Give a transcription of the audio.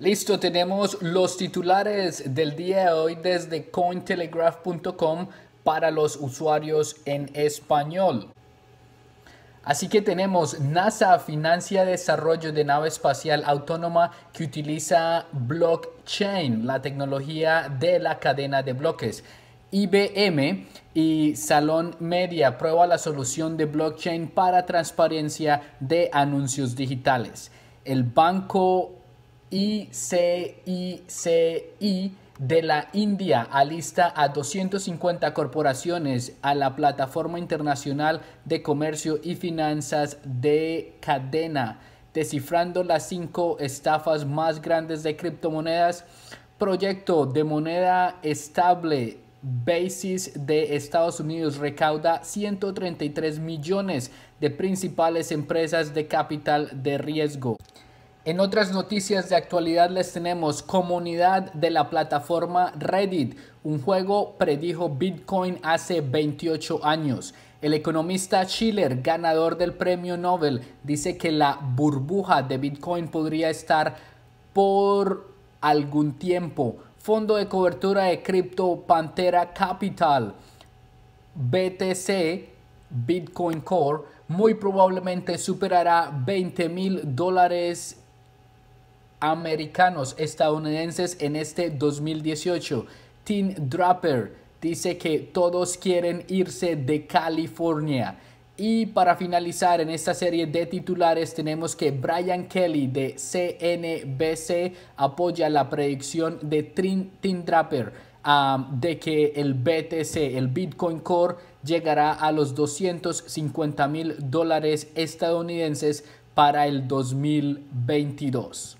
Listo, tenemos los titulares del día de hoy desde cointelegraph.com para los usuarios en español. Así que tenemos NASA financia desarrollo de nave espacial autónoma que utiliza blockchain, la tecnología de la cadena de bloques. IBM y Salón Media prueba la solución de blockchain para transparencia de anuncios digitales. El Banco ICICI de la India alista a 250 corporaciones a la Plataforma Internacional de Comercio y Finanzas de Cadena, descifrando las cinco estafas más grandes de criptomonedas. Proyecto de moneda estable Basis de Estados Unidos recauda 133 millones de principales empresas de capital de riesgo. En otras noticias de actualidad les tenemos comunidad de la plataforma Reddit. Un juego predijo Bitcoin hace 28 años. El economista Schiller, ganador del premio Nobel, dice que la burbuja de Bitcoin podría estar por algún tiempo. Fondo de cobertura de cripto Pantera Capital, BTC, Bitcoin Core, muy probablemente superará 20 mil dólares americanos estadounidenses en este 2018. Tim Draper dice que todos quieren irse de California. Y para finalizar en esta serie de titulares tenemos que Brian Kelly de CNBC apoya la predicción de Tim Draper um, de que el BTC, el Bitcoin Core, llegará a los 250 mil dólares estadounidenses para el 2022.